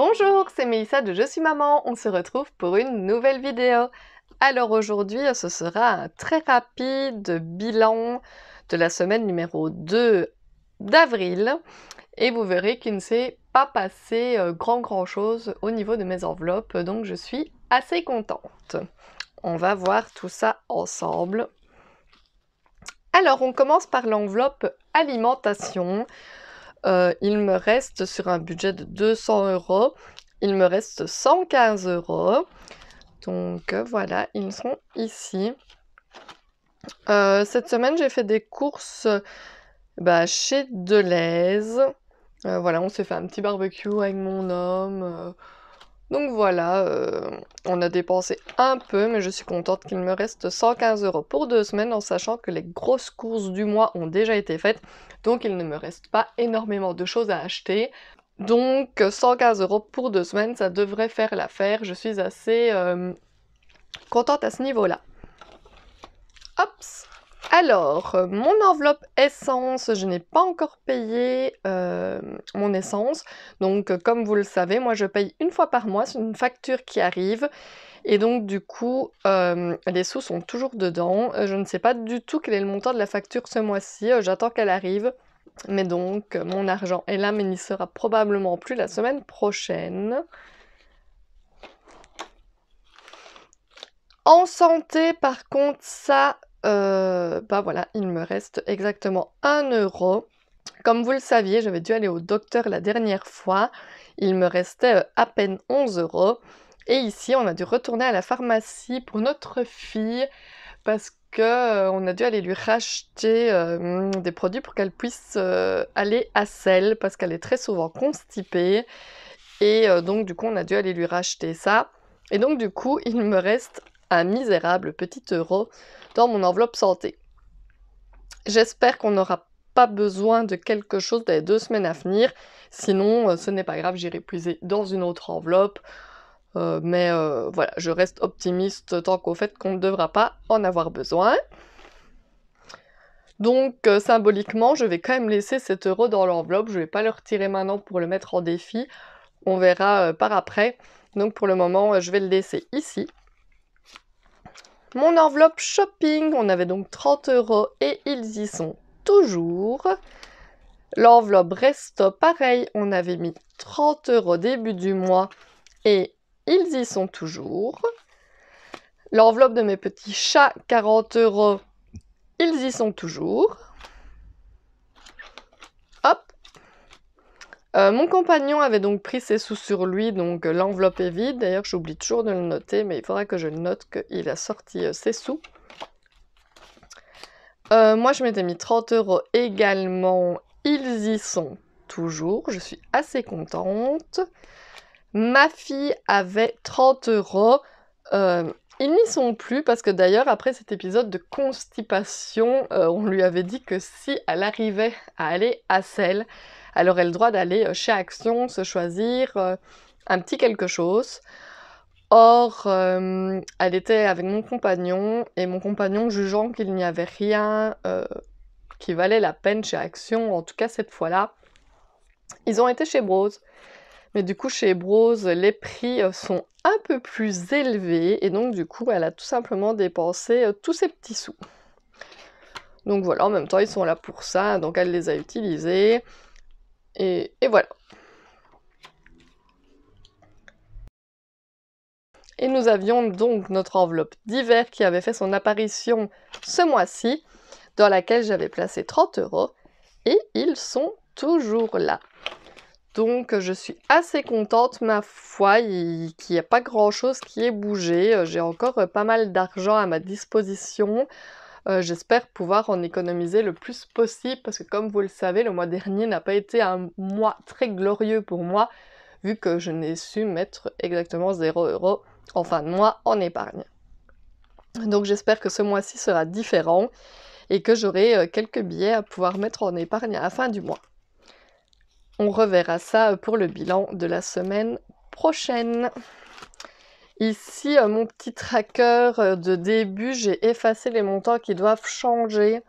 Bonjour, c'est Mélissa de Je suis maman. On se retrouve pour une nouvelle vidéo. Alors aujourd'hui, ce sera un très rapide bilan de la semaine numéro 2 d'avril. Et vous verrez qu'il ne s'est pas passé euh, grand grand chose au niveau de mes enveloppes, donc je suis assez contente. On va voir tout ça ensemble. Alors on commence par l'enveloppe alimentation. Euh, il me reste sur un budget de 200 euros, il me reste 115 euros. Donc euh, voilà, ils sont ici. Euh, cette semaine, j'ai fait des courses bah, chez Deleuze. voilà, on s'est fait un petit barbecue avec mon homme. Donc voilà, euh, on a dépensé un peu, mais je suis contente qu'il me reste 115 euros pour deux semaines, en sachant que les grosses courses du mois ont déjà été faites, donc il ne me reste pas énormément de choses à acheter. Donc 115 euros pour deux semaines, ça devrait faire l'affaire. Je suis assez euh, contente à ce niveau-là. Hops alors, euh, mon enveloppe essence, je n'ai pas encore payé euh, mon essence. Donc, euh, comme vous le savez, moi, je paye une fois par mois. C'est une facture qui arrive. Et donc, du coup, les sous sont toujours dedans. Je ne sais pas du tout quel est le montant de la facture ce mois-ci. J'attends qu'elle arrive. Mais donc, mon argent est là, mais n'y sera probablement plus la semaine prochaine. En santé, par contre, ça, euh, bah voilà, il me reste exactement 1 euro. Comme vous le saviez, j'avais dû aller au docteur la dernière fois. Il me restait euh, à peine 11 euros. Et ici, on a dû retourner à la pharmacie pour notre fille parce qu'on euh, a dû aller lui racheter des produits pour qu'elle puisse aller à sel parce qu'elle est très souvent constipée et donc du coup on a dû aller lui racheter ça et donc du coup il me reste un misérable petit euro dans mon enveloppe santé. J'espère qu'on n'aura pas besoin de quelque chose dans les deux semaines à venir. Sinon, euh, ce n'est pas grave, j'irai puiser dans une autre enveloppe. Euh, mais euh, voilà, je reste optimiste tant qu'au fait qu'on ne devra pas en avoir besoin. Donc symboliquement, je vais quand même laisser cet euro dans l'enveloppe. Je ne vais pas le retirer maintenant pour le mettre en défi. On verra par après. Donc pour le moment, je vais le laisser ici. Mon enveloppe shopping, on avait donc 30 euros et ils y sont toujours. L'enveloppe resto, pareil, on avait mis 30 euros début du mois et ils y sont toujours. L'enveloppe de mes petits chats, 40 euros, ils y sont toujours. Euh, mon compagnon avait donc pris ses sous sur lui, donc euh, l'enveloppe est vide. D'ailleurs, j'oublie toujours de le noter, mais il faudra que je note qu'il a sorti euh, ses sous. moi, je m'étais mis 30 euros également. Ils y sont toujours. Je suis assez contente. Ma fille avait 30 euros. Ils n'y sont plus parce que d'ailleurs, après cet épisode de constipation, on lui avait dit que si elle arrivait à aller à celle, elle aurait le droit d'aller euh, chez Action, se choisir euh, un petit quelque chose. Or, euh, elle était avec mon compagnon et mon compagnon jugeant qu'il n'y avait rien qui valait la peine chez Action, en tout cas cette fois-là, ils ont été chez Brose. Mais du coup, chez Brose, les prix sont un peu plus élevés et donc du coup, elle a tout simplement dépensé tous ses petits sous. Donc voilà, en même temps, ils sont là pour ça, donc elle les a utilisés. Et, voilà. Et nous avions donc notre enveloppe d'hiver qui avait fait son apparition ce mois-ci, dans laquelle j'avais placé 30 euros. Et ils sont toujours là. Donc je suis assez contente, ma foi, qu'il n'y a pas grand-chose qui ait bougé. Euh, j'ai encore euh, pas mal d'argent à ma disposition. Euh, j'espère pouvoir en économiser le plus possible parce que comme vous le savez, le mois dernier n'a pas été un mois très glorieux pour moi vu que je n'ai su mettre exactement 0 euros en fin de mois en épargne. Donc j'espère que ce mois-ci sera différent et que j'aurai euh, quelques billets à pouvoir mettre en épargne à la fin du mois. On reverra ça euh, pour le bilan de la semaine prochaine. Ici, euh, mon petit tracker euh, de début, j'ai effacé les montants qui doivent changer.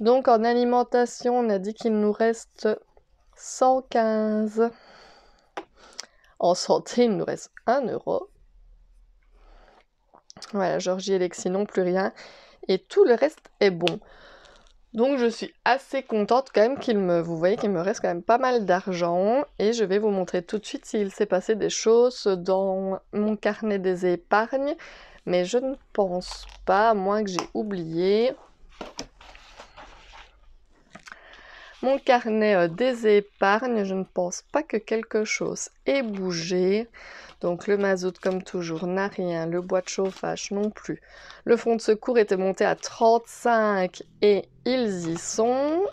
Donc en alimentation, on a dit qu'il nous reste 115. En santé, il nous reste 1 euro. Voilà, Georgie et Lexi non plus rien. Et tout le reste est bon. Donc je suis assez contente quand même qu'il me... Vous voyez qu'il me reste quand même pas mal d'argent et je vais vous montrer tout de suite s'il s'est passé des choses dans mon carnet des épargnes. Mais je ne pense pas, à moins que j'ai oublié. Mon carnet euh, des épargnes, je ne pense pas que quelque chose ait bougé. Donc le mazout comme toujours n'a rien, le bois de chauffage non plus. Le fonds de secours était monté à 35 et ils y sont.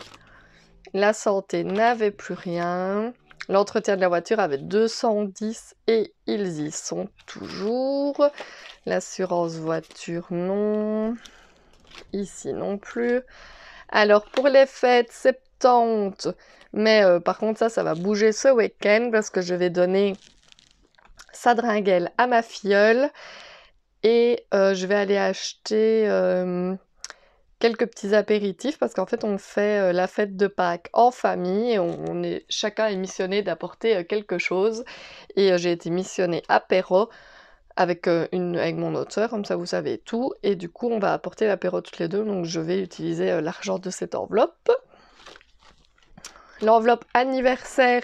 La santé n'avait plus rien. L'entretien de la voiture avait 210 et ils y sont toujours. L'assurance voiture non. Ici non plus. Alors pour les fêtes, c'est mais euh, par contre, ça, ça va bouger ce week-end parce que je vais donner sa dringuelle à ma filleule et euh, je vais aller acheter euh, quelques petits apéritifs parce qu'en fait, on fait la fête de Pâques en famille et on, est, chacun est missionné d'apporter quelque chose. Et j'ai été missionnée apéro. Avec, une, avec mon auteur, comme ça vous savez tout, et du coup on va apporter l'apéro toutes les deux, donc je vais utiliser l'argent de cette enveloppe. L'enveloppe anniversaire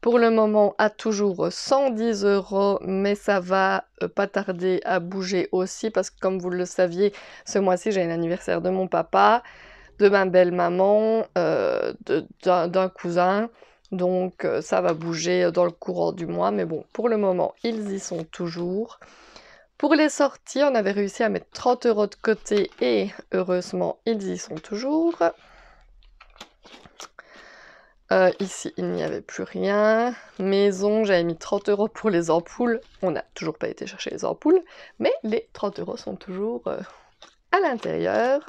pour le moment a toujours 110 euros, mais ça va euh, pas tarder à bouger aussi parce que comme vous le saviez, ce mois-ci j'ai un anniversaire de mon papa, de ma belle-maman, euh, d'un cousin. Donc euh, ça va bouger dans le courant du mois, mais bon, pour le moment, ils y sont toujours. Pour les sorties, on avait réussi à mettre 30 euros de côté et heureusement, ils y sont toujours. Euh, ici, il n'y avait plus rien. Maison, j'avais mis 30 euros pour les ampoules. On n'a toujours pas été chercher les ampoules, mais les 30 euros sont toujours euh, à l'intérieur.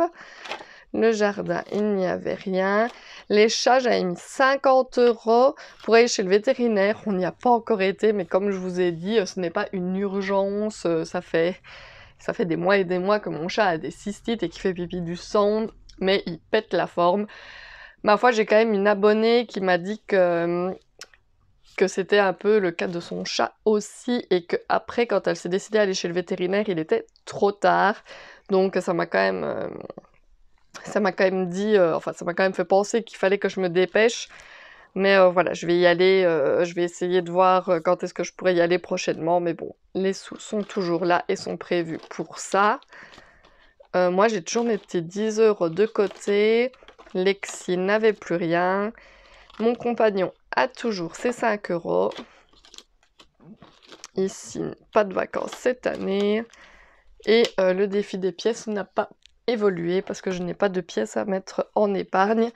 Le jardin, il n'y avait rien. Les chats, j'avais mis 50 euros pour aller chez le vétérinaire. On n'y a pas encore été, mais comme je vous ai dit, ce n'est pas une urgence. Euh, ça fait, ça fait des mois et des mois que mon chat a des cystites et qu'il fait pipi du sang, mais il pète la forme. Ma foi, j'ai quand même une abonnée qui m'a dit euh, que, c'était un peu le cas de son chat aussi et que après, quand elle s'est décidée à aller chez le vétérinaire, il était trop tard. Donc ça m'a quand même euh, ça m'a quand même dit, euh, enfin ça m'a quand même fait penser qu'il fallait que je me dépêche. Mais voilà, je vais y aller, je vais essayer de voir quand est-ce que je pourrais y aller prochainement. Mais bon, les sous sont toujours là et sont prévus pour ça. moi j'ai toujours mes petits 10 euros de côté. Lexi n'avait plus rien. Mon compagnon a toujours ses 5 euros. Ici, pas de vacances cette année. Et euh, le défi des pièces n'a pas évolué parce que je n'ai pas de pièces à mettre en épargne,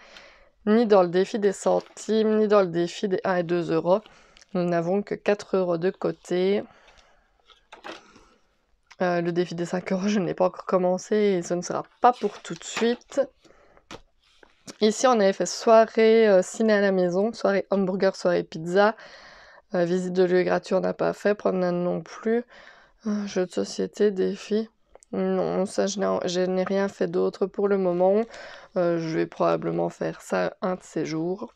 ni dans le défi des centimes, ni dans le défi des 1 et 2 euros. Nous n'avons que 4 euros de côté. Euh, le défi des 5 euros, je n'ai pas encore commencé et ce ne sera pas pour tout de suite. Ici, on avait fait soirée euh, ciné à la maison, soirée hamburger, soirée pizza. Euh, visite de lieu gratuit, on n'a pas fait. Promenade non plus. Euh, Jeu de société, défi. Non, ça, je n'ai rien fait d'autre pour le moment. je vais probablement faire ça un de ces jours.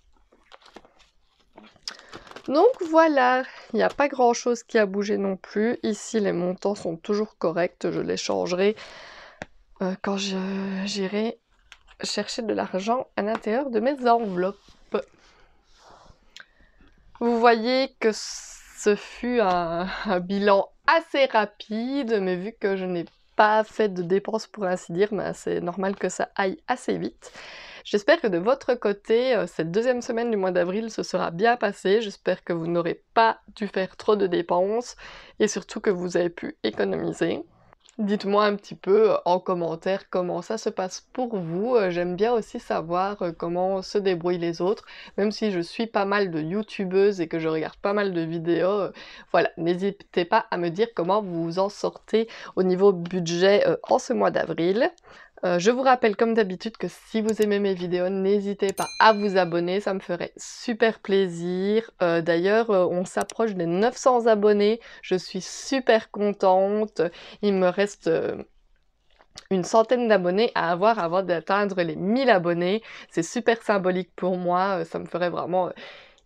Donc voilà, il n'y a pas grand chose qui a bougé non plus. Ici, les montants sont toujours corrects. Je les changerai quand j'irai chercher de l'argent à l'intérieur de mes enveloppes. Vous voyez que ce fut un, bilan assez rapide, mais vu que je n'ai pas fait de dépenses pour ainsi dire, ben, c'est normal que ça aille assez vite. J'espère que de votre côté, euh, cette deuxième semaine du mois d'avril se sera bien passée. J'espère que vous n'aurez pas dû faire trop de dépenses et surtout que vous avez pu économiser. Dites-moi un petit peu euh, en commentaire comment ça se passe pour vous. Euh, j'aime bien aussi savoir euh, comment se débrouillent les autres. Même si je suis pas mal de youtubeuses et que je regarde pas mal de vidéos, voilà, n'hésitez pas à me dire comment vous vous en sortez au niveau budget en ce mois d'avril. Euh, je vous rappelle comme d'habitude que si vous aimez mes vidéos, n'hésitez pas à vous abonner, ça me ferait super plaisir. Euh, d'ailleurs, euh, on s'approche des 900 abonnés, je suis super contente. Il me reste une centaine d'abonnés à avoir avant d'atteindre les 1000 abonnés. C'est super symbolique pour moi, ça me ferait vraiment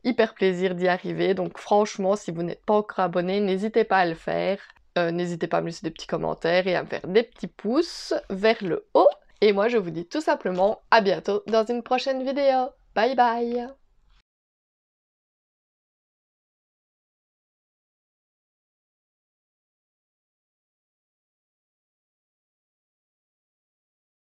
hyper plaisir d'y arriver. Donc franchement, si vous n'êtes pas encore abonné, n'hésitez pas à le faire. Euh, n'hésitez pas à me laisser des petits commentaires et à me faire des petits pouces vers le haut. Et moi, je vous dis tout simplement à bientôt dans une prochaine vidéo. Bye bye